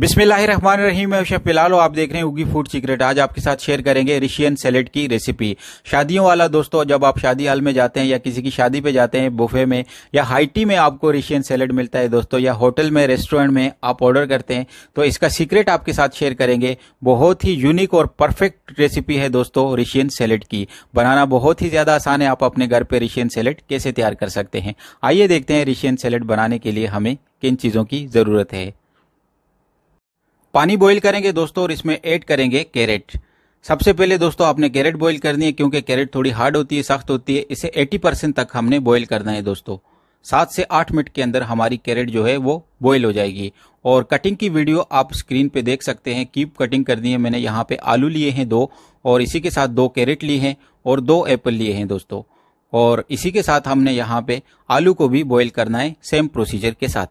बिस्मिल्लाहिर्रहमानिर्रहीम मैं शेफ पिलाल आप देख रहे हैं उगी फूड सीक्रेट आज आपके साथ शेयर करेंगे रिशियन सैलेड की रेसिपी शादियों वाला दोस्तों जब आप शादी हाल में जाते हैं या किसी की शादी पे जाते हैं बुफे में या हाईटी में आपको रिशियन सैलेड मिलता है दोस्तों या होटल में रेस्टोरेंट में आप ऑर्डर करते हैं तो इसका सीक्रेट आपके साथ शेयर करेंगे बहुत ही यूनिक और परफेक्ट रेसिपी है दोस्तों रिशियन सैलेड की बनाना बहुत ही ज्यादा आसान है आप अपने घर पर रिशियन सैलेड कैसे तैयार कर सकते हैं आइए देखते हैं रिशियन सैलेड बनाने के लिए हमें किन चीज़ों की ज़रूरत है पानी बॉईल करेंगे दोस्तों और इसमें ऐड करेंगे कैरेट सबसे पहले दोस्तों आपने कैरेट बॉईल करनी है क्योंकि कैरेट थोड़ी हार्ड होती है सख्त होती है इसे 80 परसेंट तक हमने बॉईल करना है दोस्तों सात से आठ मिनट के अंदर हमारी कैरेट जो है वो बॉयल हो जाएगी और कटिंग की वीडियो आप स्क्रीन पे देख सकते हैं कीप कटिंग करनी है मैंने यहाँ पे आलू लिए हैं दो और इसी के साथ दो कैरेट लिए हैं और दो एप्पल लिए हैं दोस्तों और इसी के साथ हमने यहाँ पे आलू को भी बॉयल करना है सेम प्रोसीजर के साथ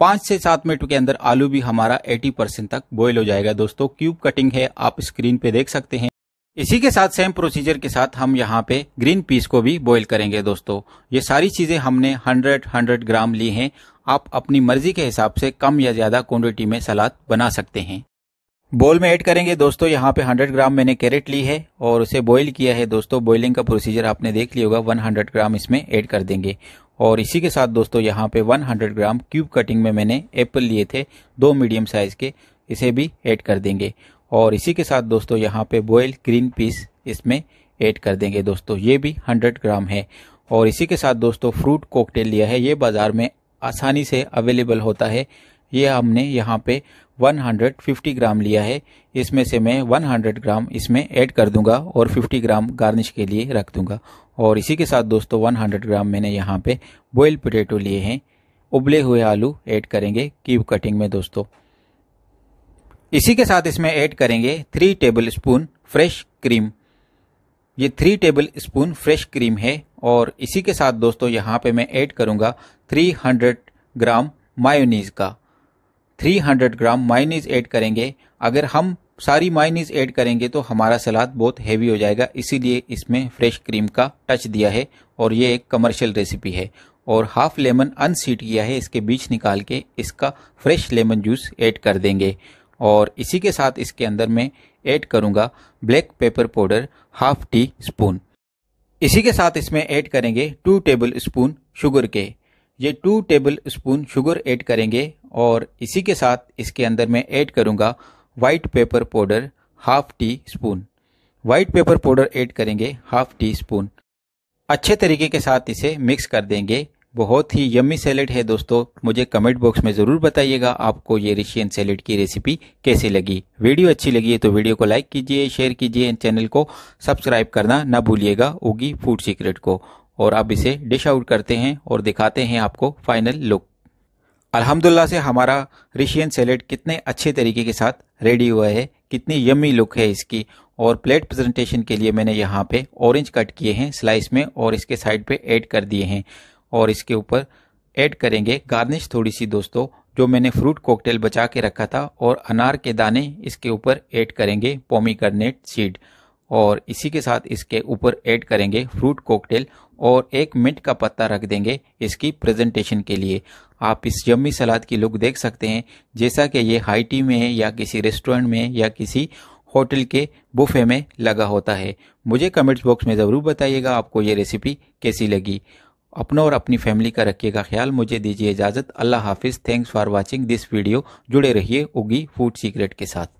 पांच से सात मिनट के अंदर आलू भी हमारा 80 परसेंट तक बॉयल हो जाएगा दोस्तों क्यूब कटिंग है आप स्क्रीन पे देख सकते हैं इसी के साथ सेम प्रोसीजर के साथ हम यहाँ पे ग्रीन पीस को भी बॉईल करेंगे दोस्तों ये सारी चीजें हमने 100 100 ग्राम ली हैं आप अपनी मर्जी के हिसाब से कम या ज्यादा क्वांटिटी में सलाद बना सकते हैं बोल में ऐड करेंगे दोस्तों यहाँ पे 100 ग्राम मैंने कैरेट ली है और उसे बॉईल किया है दोस्तों बॉइलिंग का प्रोसीजर आपने देख लिया होगा वन ग्राम इसमें एड कर देंगे और इसी के साथ दोस्तों यहाँ पे 100 ग्राम क्यूब कटिंग में मैंने एप्पल लिए थे दो मीडियम साइज के इसे भी ऐड कर देंगे और इसी के साथ दोस्तों यहाँ पे बॉयल ग्रीन पीस इसमें ऐड कर देंगे दोस्तों ये भी 100 ग्राम है और इसी के साथ दोस्तों फ्रूट कोकटेल लिया है ये बाजार में आसानी से अवेलेबल होता है ये हमने यहाँ पे 150 ग्राम लिया है इसमें से मैं 100 ग्राम इसमें ऐड कर दूंगा और 50 ग्राम गार्निश के लिए रख दूंगा और इसी के साथ दोस्तों 100 ग्राम मैंने यहाँ पे बॉयल पोटैटो लिए हैं उबले हुए आलू ऐड करेंगे क्यूब कटिंग में दोस्तों इसी के साथ इसमें ऐड करेंगे three tablespoon fresh cream ये three tablespoon fresh cream है और इसी के साथ दोस्तों यहाँ पे मैं ऐड करूँगा 300 ग्राम मायोनीज का 300 ग्राम मायोनीज ऐड करेंगे अगर हम सारी माइनीज ऐड करेंगे तो हमारा सलाद बहुत हैवी हो जाएगा इसीलिए इसमें फ्रेश क्रीम का टच दिया है और ये एक कमर्शियल रेसिपी है और हाफ लेमन अनसीट किया है इसके बीच निकाल के इसका फ्रेश लेमन जूस ऐड कर देंगे और इसी के साथ इसके अंदर मैं ऐड करूंगा black pepper powder half teaspoon इसी के साथ इसमें ऐड करेंगे टू टेबल स्पून शुगर के ये two tablespoon sugar add करेंगे और इसी के साथ इसके अंदर मैं ऐड करूंगा white pepper powder half teaspoon white pepper powder add करेंगे हाफ टी स्पून अच्छे तरीके के साथ इसे मिक्स कर देंगे बहुत ही यम्मी सैलेड है दोस्तों मुझे कमेंट बॉक्स में ज़रूर बताइएगा आपको ये रशियन सैलेड की रेसिपी कैसी लगी वीडियो अच्छी लगी है तो वीडियो को लाइक कीजिए शेयर कीजिए एंड चैनल को सब्सक्राइब करना ना भूलिएगा उगी फूड सीक्रेट को और अब इसे डिश आउट करते हैं और दिखाते हैं आपको फाइनल लुक अल्हम्दुलिल्लाह से हमारा रिशियन सैलेड कितने अच्छे तरीके के साथ रेडी हुआ है कितनी यमी लुक है इसकी और प्लेट प्रेजेंटेशन के लिए मैंने यहाँ पे ऑरेंज कट किए हैं स्लाइस में और इसके साइड पे ऐड कर दिए हैं और इसके ऊपर ऐड करेंगे गार्निश थोड़ी सी दोस्तों जो मैंने फ्रूट कॉकटेल बचा के रखा था और अनार के दाने इसके ऊपर ऐड करेंगे पोमी कर्नेट सीड और इसी के साथ इसके ऊपर ऐड करेंगे फ्रूट कॉकटेल और एक मिंट का पत्ता रख देंगे इसकी प्रेजेंटेशन के लिए आप इस जम्मी सलाद की लुक देख सकते हैं जैसा कि ये हाई टी में या किसी रेस्टोरेंट में या किसी होटल के बुफे में लगा होता है मुझे कमेंट्स बॉक्स में ज़रूर बताइएगा आपको ये रेसिपी कैसी लगी अपना और अपनी फैमिली का रखिएगा ख्याल मुझे दीजिए इजाज़त अल्लाह हाफिज़ thanks for watching this video जुड़े रहिए उगी फूड सीक्रेट के साथ